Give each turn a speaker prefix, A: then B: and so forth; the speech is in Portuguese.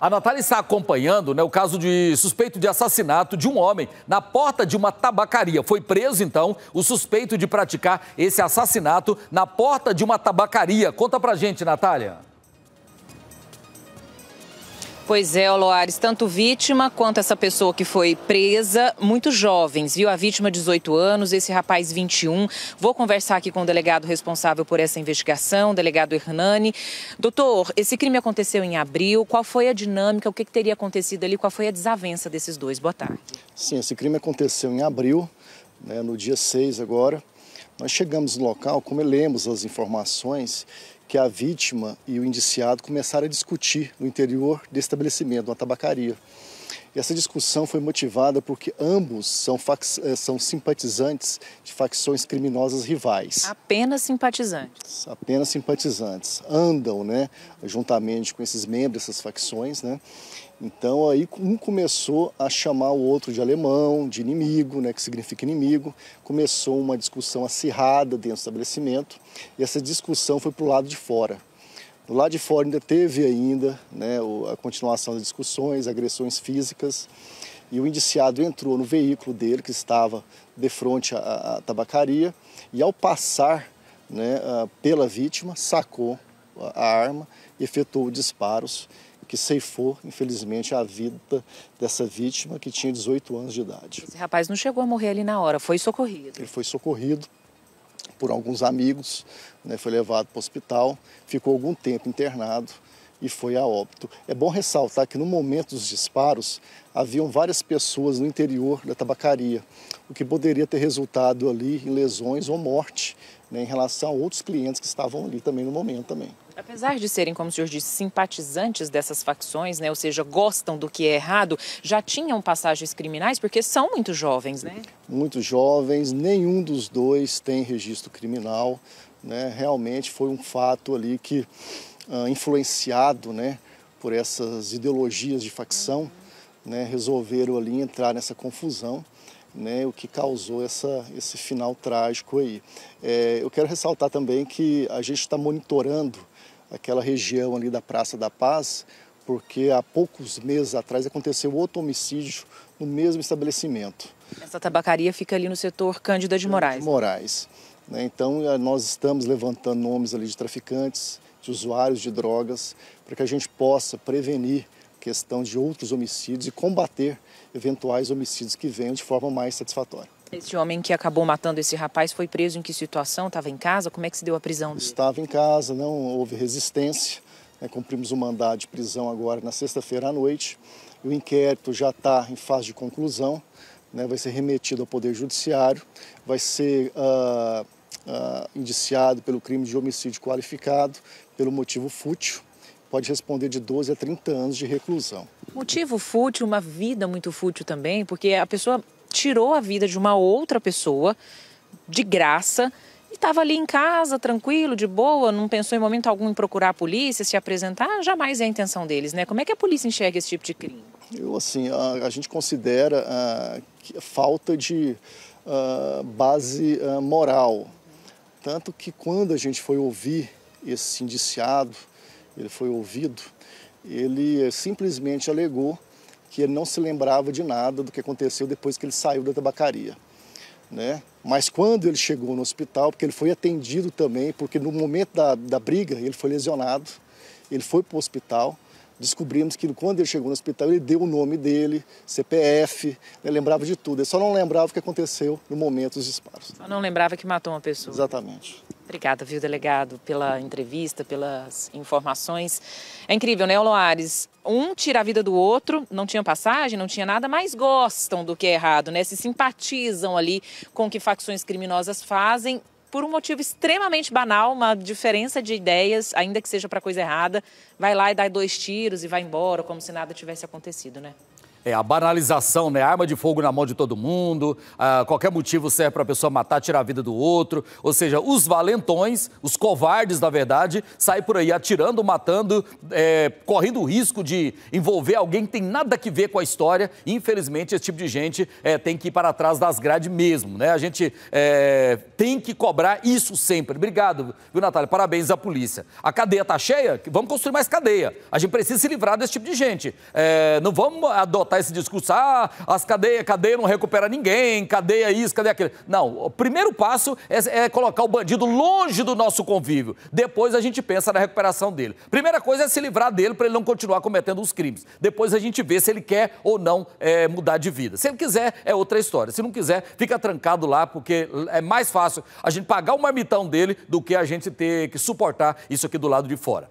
A: A Natália está acompanhando né, o caso de suspeito de assassinato de um homem na porta de uma tabacaria. Foi preso, então, o suspeito de praticar esse assassinato na porta de uma tabacaria. Conta pra gente, Natália.
B: Pois é, Loares, tanto vítima quanto essa pessoa que foi presa, muito jovens, viu? A vítima, 18 anos, esse rapaz, 21. Vou conversar aqui com o delegado responsável por essa investigação, o delegado Hernani. Doutor, esse crime aconteceu em abril. Qual foi a dinâmica? O que, que teria acontecido ali? Qual foi a desavença desses dois? Boa tarde.
C: Sim, esse crime aconteceu em abril, né, no dia 6 agora. Nós chegamos no local, como lemos as informações, que a vítima e o indiciado começaram a discutir no interior do estabelecimento, uma tabacaria. E Essa discussão foi motivada porque ambos são, eh, são simpatizantes de facções criminosas rivais.
B: Apenas simpatizantes.
C: Apenas simpatizantes. Andam, né, juntamente com esses membros dessas facções, né? Então aí um começou a chamar o outro de alemão, de inimigo, né, que significa inimigo. Começou uma discussão acirrada dentro do estabelecimento e essa discussão foi para o lado de fora. Do lado de fora ainda teve ainda né, a continuação das discussões, agressões físicas e o indiciado entrou no veículo dele que estava de frente à, à tabacaria e ao passar né, pela vítima sacou a arma, e efetuou disparos que ceifou, infelizmente, a vida dessa vítima que tinha 18 anos de idade. Esse
B: rapaz não chegou a
C: morrer ali na hora, foi socorrido. Ele foi socorrido por alguns amigos, né, foi levado para o hospital, ficou algum tempo internado e foi a óbito. É bom ressaltar que no momento dos disparos haviam várias pessoas no interior da tabacaria, o que poderia ter resultado ali em lesões ou morte né, em relação a outros clientes que estavam ali também no momento também.
B: Apesar de serem, como o senhor disse, simpatizantes dessas facções, né, ou seja, gostam do que é errado, já tinham passagens criminais porque são muito jovens, né?
C: Muito jovens, nenhum dos dois tem registro criminal, né? Realmente foi um fato ali que uh, influenciado, né, por essas ideologias de facção, uhum. né, resolveram ali entrar nessa confusão né, o que causou essa, esse final trágico aí. É, eu quero ressaltar também que a gente está monitorando aquela região ali da Praça da Paz, porque há poucos meses atrás aconteceu outro homicídio no mesmo estabelecimento. Essa tabacaria fica ali no setor Cândida de Moraes. De Moraes. Né? Então, eh, nós estamos levantando nomes ali de traficantes, de usuários de drogas, para que a gente possa prevenir questão de outros homicídios e combater eventuais homicídios que venham de forma mais satisfatória.
B: Esse homem que acabou matando esse rapaz foi preso em que situação? Estava em casa? Como é que se deu a prisão dele?
C: Estava em casa, não houve resistência. Né, cumprimos o mandado de prisão agora na sexta-feira à noite. O inquérito já está em fase de conclusão, né, vai ser remetido ao Poder Judiciário, vai ser uh, uh, indiciado pelo crime de homicídio qualificado, pelo motivo fútil pode responder de 12 a 30 anos de reclusão.
B: Motivo fútil, uma vida muito fútil também, porque a pessoa tirou a vida de uma outra pessoa de graça e estava ali em casa, tranquilo, de boa, não pensou em momento algum em procurar a polícia, se apresentar, jamais é a intenção deles, né? Como é que a polícia enxerga esse tipo de crime?
C: Eu, assim, a, a gente considera a, a falta de a, base moral. Tanto que quando a gente foi ouvir esse indiciado, ele foi ouvido, ele eh, simplesmente alegou que ele não se lembrava de nada do que aconteceu depois que ele saiu da tabacaria. Né? Mas quando ele chegou no hospital, porque ele foi atendido também, porque no momento da, da briga ele foi lesionado, ele foi para o hospital, descobrimos que quando ele chegou no hospital, ele deu o nome dele, CPF, ele né? lembrava de tudo. Ele só não lembrava o que aconteceu no momento dos disparos.
B: Só não lembrava que matou uma pessoa. Exatamente. Obrigada, viu, delegado, pela entrevista, pelas informações. É incrível, né, Loares? Um tira a vida do outro, não tinha passagem, não tinha nada, mas gostam do que é errado, né? Se simpatizam ali com o que facções criminosas fazem por um motivo extremamente banal, uma diferença de ideias, ainda que seja para coisa errada, vai lá e dá dois tiros e vai embora, como se nada tivesse acontecido, né?
A: É, a banalização, né? Arma de fogo na mão de todo mundo, ah, qualquer motivo serve para a pessoa matar, tirar a vida do outro. Ou seja, os valentões, os covardes, na verdade, saem por aí atirando, matando, é, correndo o risco de envolver alguém que tem nada a ver com a história. infelizmente, esse tipo de gente é, tem que ir para trás das grades mesmo, né? A gente é, tem que cobrar isso sempre. Obrigado, viu, Natália? Parabéns à polícia. A cadeia tá cheia? Vamos construir mais cadeia. A gente precisa se livrar desse tipo de gente. É, não vamos adotar botar esse discurso, ah, as cadeias, cadeia não recupera ninguém, cadeia isso, cadeia aquilo. Não, o primeiro passo é, é colocar o bandido longe do nosso convívio. Depois a gente pensa na recuperação dele. Primeira coisa é se livrar dele para ele não continuar cometendo os crimes. Depois a gente vê se ele quer ou não é, mudar de vida. Se ele quiser, é outra história. Se não quiser, fica trancado lá, porque é mais fácil a gente pagar o marmitão dele do que a gente ter que suportar isso aqui do lado de fora.